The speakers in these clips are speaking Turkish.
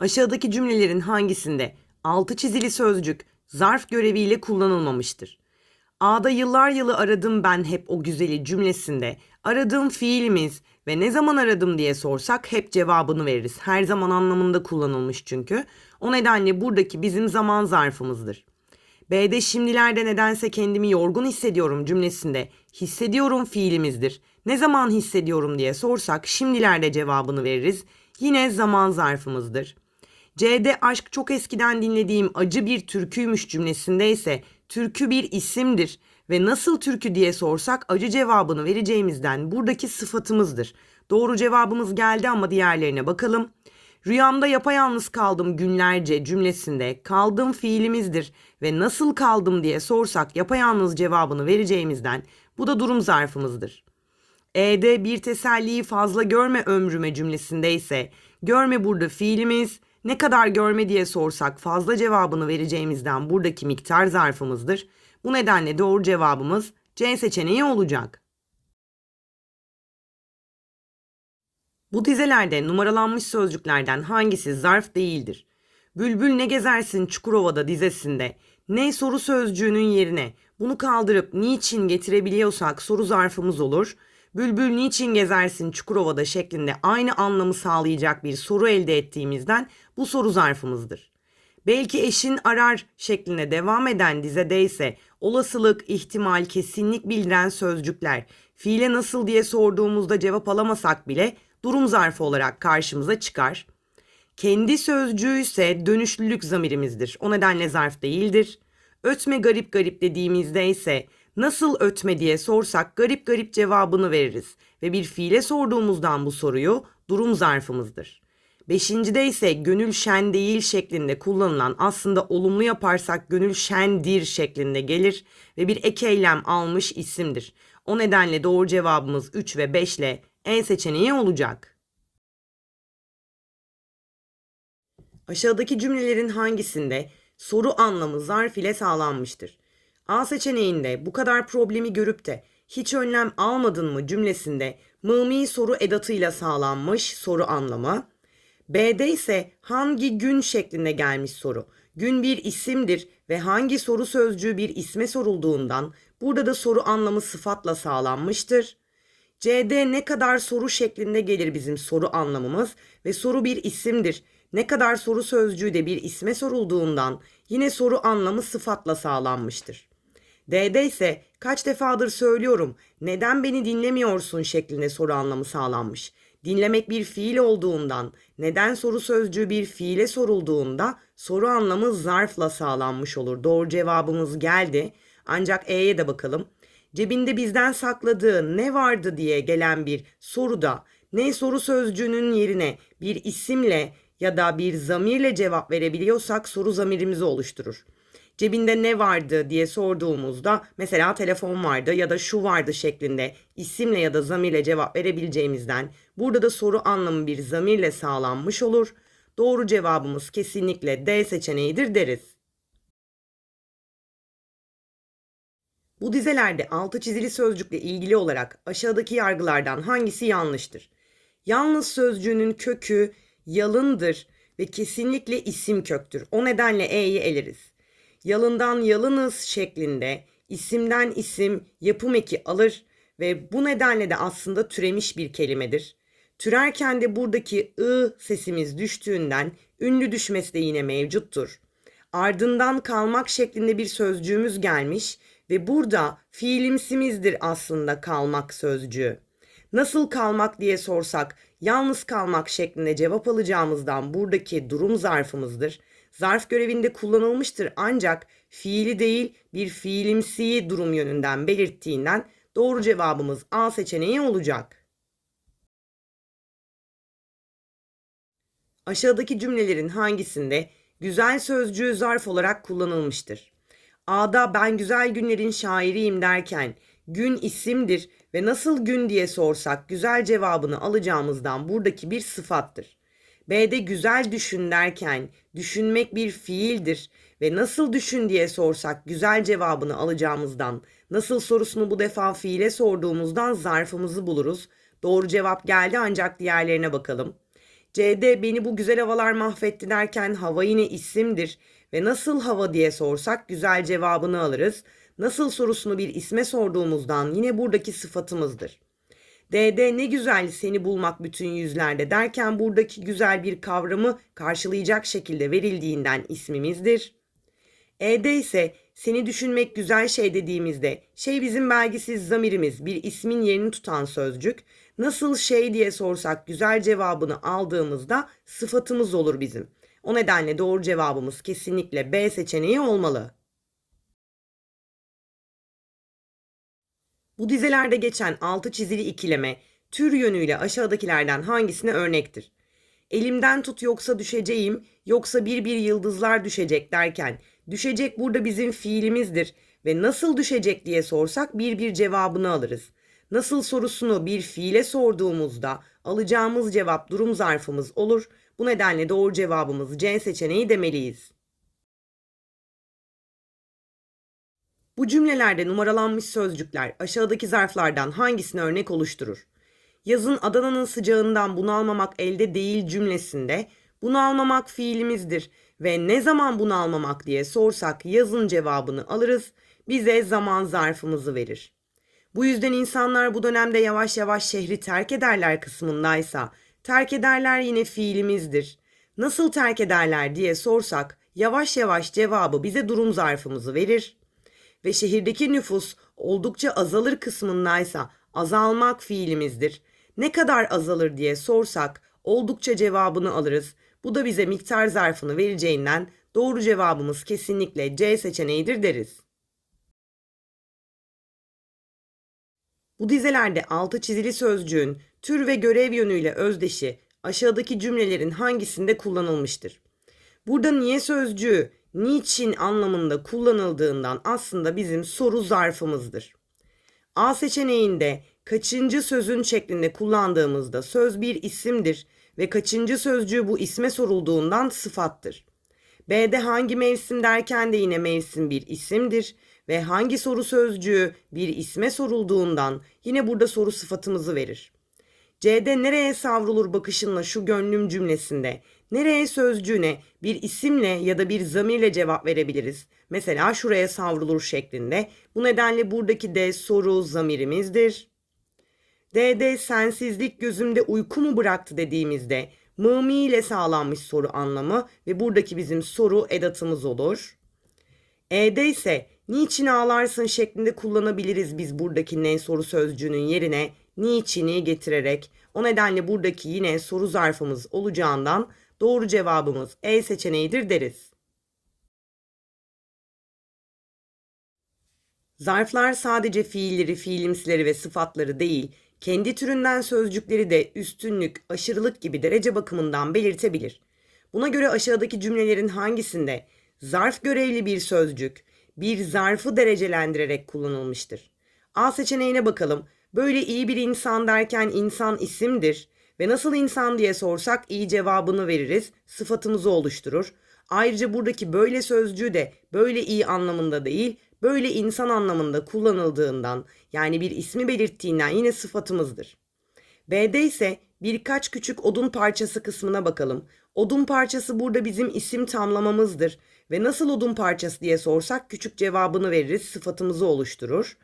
Aşağıdaki cümlelerin hangisinde altı çizili sözcük zarf göreviyle kullanılmamıştır? A'da yıllar yılı aradım ben hep o güzeli cümlesinde aradığım fiilimiz ve ne zaman aradım diye sorsak hep cevabını veririz. Her zaman anlamında kullanılmış çünkü. O nedenle buradaki bizim zaman zarfımızdır. B'de şimdilerde nedense kendimi yorgun hissediyorum cümlesinde hissediyorum fiilimizdir. Ne zaman hissediyorum diye sorsak şimdilerde cevabını veririz. Yine zaman zarfımızdır. C'de aşk çok eskiden dinlediğim acı bir türküymüş cümlesinde ise türkü bir isimdir ve nasıl türkü diye sorsak acı cevabını vereceğimizden buradaki sıfatımızdır. Doğru cevabımız geldi ama diğerlerine bakalım. Rüyamda yapayalnız kaldım günlerce cümlesinde kaldım fiilimizdir ve nasıl kaldım diye sorsak yapayalnız cevabını vereceğimizden bu da durum zarfımızdır. E'de bir teselliyi fazla görme ömrüme cümlesinde ise görme burada fiilimiz, ne kadar görme diye sorsak fazla cevabını vereceğimizden buradaki miktar zarfımızdır. Bu nedenle doğru cevabımız C seçeneği olacak. Bu dizelerde numaralanmış sözcüklerden hangisi zarf değildir? Bülbül ne gezersin Çukurova'da dizesinde ne soru sözcüğünün yerine bunu kaldırıp niçin getirebiliyorsak soru zarfımız olur bülbül niçin gezersin Çukurova'da şeklinde aynı anlamı sağlayacak bir soru elde ettiğimizden bu soru zarfımızdır. Belki eşin arar şeklinde devam eden dizede ise olasılık, ihtimal, kesinlik bildiren sözcükler fiile nasıl diye sorduğumuzda cevap alamasak bile durum zarfı olarak karşımıza çıkar. Kendi sözcüğü ise dönüşlülük zamirimizdir. O nedenle zarf değildir. Ötme garip garip dediğimizde ise Nasıl ötme diye sorsak garip garip cevabını veririz ve bir fiile sorduğumuzdan bu soruyu durum zarfımızdır. Beşincide ise gönül şen değil şeklinde kullanılan aslında olumlu yaparsak gönül şendir şeklinde gelir ve bir ek eylem almış isimdir. O nedenle doğru cevabımız 3 ve 5 ile en seçeneği olacak. Aşağıdaki cümlelerin hangisinde soru anlamı zarf ile sağlanmıştır? A seçeneğinde bu kadar problemi görüp de hiç önlem almadın mı cümlesinde mımi soru edatıyla sağlanmış soru anlamı. B'de ise hangi gün şeklinde gelmiş soru. Gün bir isimdir ve hangi soru sözcüğü bir isme sorulduğundan burada da soru anlamı sıfatla sağlanmıştır. C'de ne kadar soru şeklinde gelir bizim soru anlamımız ve soru bir isimdir. Ne kadar soru sözcüğü de bir isme sorulduğundan yine soru anlamı sıfatla sağlanmıştır. D'de ise kaç defadır söylüyorum neden beni dinlemiyorsun şeklinde soru anlamı sağlanmış. Dinlemek bir fiil olduğundan neden soru sözcüğü bir fiile sorulduğunda soru anlamı zarfla sağlanmış olur. Doğru cevabımız geldi. Ancak E'ye de bakalım. Cebinde bizden sakladığı ne vardı diye gelen bir soruda ne soru sözcüğünün yerine bir isimle ya da bir zamirle cevap verebiliyorsak soru zamirimizi oluşturur cebinde ne vardı diye sorduğumuzda mesela telefon vardı ya da şu vardı şeklinde isimle ya da zamirle cevap verebileceğimizden burada da soru anlamı bir zamirle sağlanmış olur. Doğru cevabımız kesinlikle D seçeneğidir deriz. Bu dizelerde altı çizili sözcükle ilgili olarak aşağıdaki yargılardan hangisi yanlıştır? Yalnız sözcüğünün kökü yalındır ve kesinlikle isim köktür. O nedenle E'yi eleriz yalından yalınız şeklinde isimden isim yapım eki alır ve bu nedenle de aslında türemiş bir kelimedir. Türerken de buradaki ı sesimiz düştüğünden ünlü düşmesi de yine mevcuttur. Ardından kalmak şeklinde bir sözcüğümüz gelmiş ve burada fiilimsimizdir aslında kalmak sözcüğü. Nasıl kalmak diye sorsak yalnız kalmak şeklinde cevap alacağımızdan buradaki durum zarfımızdır Zarf görevinde kullanılmıştır ancak fiili değil bir fiilimsi durum yönünden belirttiğinden doğru cevabımız A seçeneği olacak. Aşağıdaki cümlelerin hangisinde güzel sözcüğü zarf olarak kullanılmıştır? A'da ben güzel günlerin şairiyim derken gün isimdir ve nasıl gün diye sorsak güzel cevabını alacağımızdan buradaki bir sıfattır. B'de güzel düşün derken düşünmek bir fiildir ve nasıl düşün diye sorsak güzel cevabını alacağımızdan, nasıl sorusunu bu defa fiile sorduğumuzdan zarfımızı buluruz. Doğru cevap geldi ancak diğerlerine bakalım. C'de beni bu güzel havalar mahvetti derken hava yine isimdir ve nasıl hava diye sorsak güzel cevabını alırız. Nasıl sorusunu bir isme sorduğumuzdan yine buradaki sıfatımızdır. D'de ne güzel seni bulmak bütün yüzlerde derken buradaki güzel bir kavramı karşılayacak şekilde verildiğinden ismimizdir. E'de ise seni düşünmek güzel şey dediğimizde şey bizim belgisiz zamirimiz bir ismin yerini tutan sözcük. Nasıl şey diye sorsak güzel cevabını aldığımızda sıfatımız olur bizim. O nedenle doğru cevabımız kesinlikle B seçeneği olmalı. Bu dizelerde geçen altı çizili ikileme tür yönüyle aşağıdakilerden hangisine örnektir? Elimden tut yoksa düşeceğim, yoksa bir bir yıldızlar düşecek derken düşecek burada bizim fiilimizdir ve nasıl düşecek diye sorsak bir bir cevabını alırız. Nasıl sorusunu bir fiile sorduğumuzda alacağımız cevap durum zarfımız olur. Bu nedenle doğru cevabımız C seçeneği demeliyiz. Bu cümlelerde numaralanmış sözcükler aşağıdaki zarflardan hangisini örnek oluşturur? Yazın Adana'nın sıcağından bunalmamak elde değil cümlesinde bunalmamak fiilimizdir ve ne zaman bunalmamak diye sorsak yazın cevabını alırız, bize zaman zarfımızı verir. Bu yüzden insanlar bu dönemde yavaş yavaş şehri terk ederler kısmındaysa terk ederler yine fiilimizdir. Nasıl terk ederler diye sorsak yavaş yavaş cevabı bize durum zarfımızı verir ve şehirdeki nüfus oldukça azalır kısmındaysa azalmak fiilimizdir. Ne kadar azalır diye sorsak oldukça cevabını alırız. Bu da bize miktar zarfını vereceğinden doğru cevabımız kesinlikle C seçeneğidir deriz. Bu dizelerde altı çizili sözcüğün tür ve görev yönüyle özdeşi aşağıdaki cümlelerin hangisinde kullanılmıştır? Burada niye sözcüğü niçin anlamında kullanıldığından aslında bizim soru zarfımızdır. A seçeneğinde kaçıncı sözün şeklinde kullandığımızda söz bir isimdir ve kaçıncı sözcüğü bu isme sorulduğundan sıfattır. B'de hangi mevsim derken de yine mevsim bir isimdir ve hangi soru sözcüğü bir isme sorulduğundan yine burada soru sıfatımızı verir. C'de nereye savrulur bakışınla şu gönlüm cümlesinde, nereye sözcüğüne bir isimle ya da bir zamirle cevap verebiliriz. Mesela şuraya savrulur şeklinde. Bu nedenle buradaki de soru zamirimizdir. D'de sensizlik gözümde uyku mu bıraktı dediğimizde mımi ile sağlanmış soru anlamı ve buradaki bizim soru edatımız olur. E'de ise niçin ağlarsın şeklinde kullanabiliriz biz buradaki ne soru sözcüğünün yerine niçini getirerek o nedenle buradaki yine soru zarfımız olacağından doğru cevabımız E seçeneğidir deriz. Zarflar sadece fiilleri, fiilimsileri ve sıfatları değil, kendi türünden sözcükleri de üstünlük, aşırılık gibi derece bakımından belirtebilir. Buna göre aşağıdaki cümlelerin hangisinde zarf görevli bir sözcük bir zarfı derecelendirerek kullanılmıştır? A seçeneğine bakalım. Böyle iyi bir insan derken insan isimdir ve nasıl insan diye sorsak iyi cevabını veririz, sıfatımızı oluşturur. Ayrıca buradaki böyle sözcüğü de böyle iyi anlamında değil, böyle insan anlamında kullanıldığından yani bir ismi belirttiğinden yine sıfatımızdır. B'de ise birkaç küçük odun parçası kısmına bakalım. Odun parçası burada bizim isim tamlamamızdır ve nasıl odun parçası diye sorsak küçük cevabını veririz, sıfatımızı oluşturur.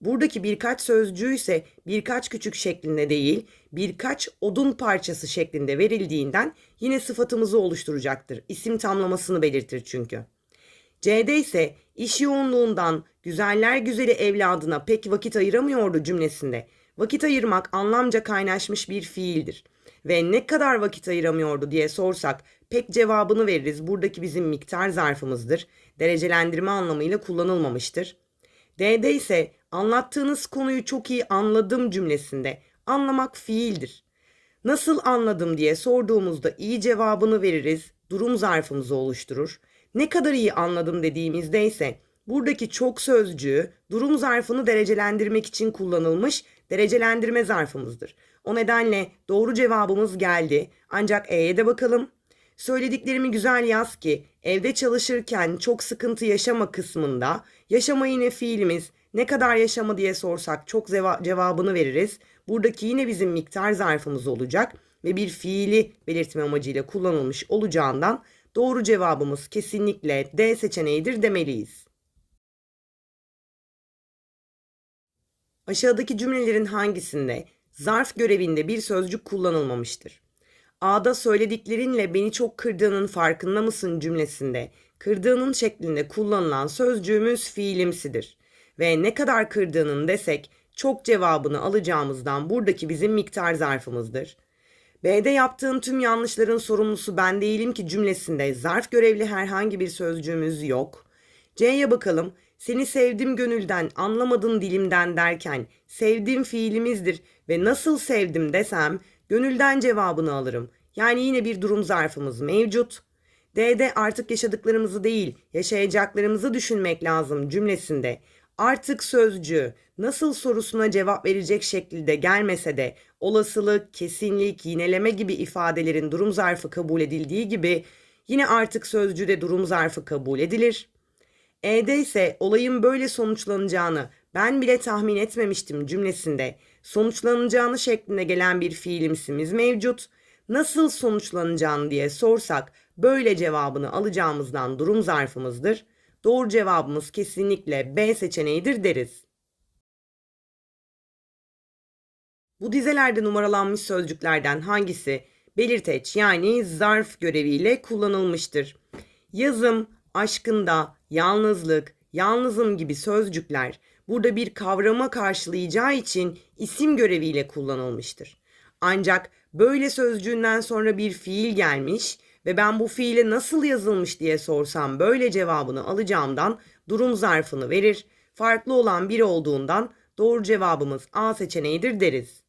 Buradaki birkaç sözcüğü ise birkaç küçük şeklinde değil, birkaç odun parçası şeklinde verildiğinden yine sıfatımızı oluşturacaktır. İsim tamlamasını belirtir çünkü. C'de ise iş yoğunluğundan güzeller güzeli evladına pek vakit ayıramıyordu cümlesinde. Vakit ayırmak anlamca kaynaşmış bir fiildir. Ve ne kadar vakit ayıramıyordu diye sorsak pek cevabını veririz. Buradaki bizim miktar zarfımızdır. Derecelendirme anlamıyla kullanılmamıştır. D'de ise Anlattığınız konuyu çok iyi anladım cümlesinde anlamak fiildir. Nasıl anladım diye sorduğumuzda iyi cevabını veririz, durum zarfımızı oluşturur. Ne kadar iyi anladım dediğimizde ise buradaki çok sözcüğü durum zarfını derecelendirmek için kullanılmış derecelendirme zarfımızdır. O nedenle doğru cevabımız geldi. Ancak E'ye de bakalım. Söylediklerimi güzel yaz ki evde çalışırken çok sıkıntı yaşama kısmında yaşama yine fiilimiz ne kadar yaşama diye sorsak çok cevabını veririz. Buradaki yine bizim miktar zarfımız olacak ve bir fiili belirtme amacıyla kullanılmış olacağından doğru cevabımız kesinlikle D seçeneğidir demeliyiz. Aşağıdaki cümlelerin hangisinde zarf görevinde bir sözcük kullanılmamıştır? A'da söylediklerinle beni çok kırdığının farkında mısın cümlesinde kırdığının şeklinde kullanılan sözcüğümüz fiilimsidir ve ne kadar kırdığının desek çok cevabını alacağımızdan buradaki bizim miktar zarfımızdır. B'de yaptığın tüm yanlışların sorumlusu ben değilim ki cümlesinde zarf görevli herhangi bir sözcüğümüz yok. C'ye bakalım. Seni sevdim gönülden, anlamadın dilimden derken sevdim fiilimizdir ve nasıl sevdim desem gönülden cevabını alırım. Yani yine bir durum zarfımız mevcut. D'de artık yaşadıklarımızı değil, yaşayacaklarımızı düşünmek lazım cümlesinde artık sözcüğü nasıl sorusuna cevap verecek şekilde gelmese de olasılık, kesinlik, yineleme gibi ifadelerin durum zarfı kabul edildiği gibi yine artık sözcüğü de durum zarfı kabul edilir. E'de ise olayın böyle sonuçlanacağını ben bile tahmin etmemiştim cümlesinde sonuçlanacağını şeklinde gelen bir fiilimsimiz mevcut. Nasıl sonuçlanacağını diye sorsak böyle cevabını alacağımızdan durum zarfımızdır. Doğru cevabımız kesinlikle B seçeneğidir deriz. Bu dizelerde numaralanmış sözcüklerden hangisi belirteç yani zarf göreviyle kullanılmıştır? Yazım, aşkında, yalnızlık, yalnızım gibi sözcükler burada bir kavrama karşılayacağı için isim göreviyle kullanılmıştır. Ancak böyle sözcüğünden sonra bir fiil gelmiş ve ben bu fiile nasıl yazılmış diye sorsam böyle cevabını alacağımdan durum zarfını verir. Farklı olan biri olduğundan doğru cevabımız A seçeneğidir deriz.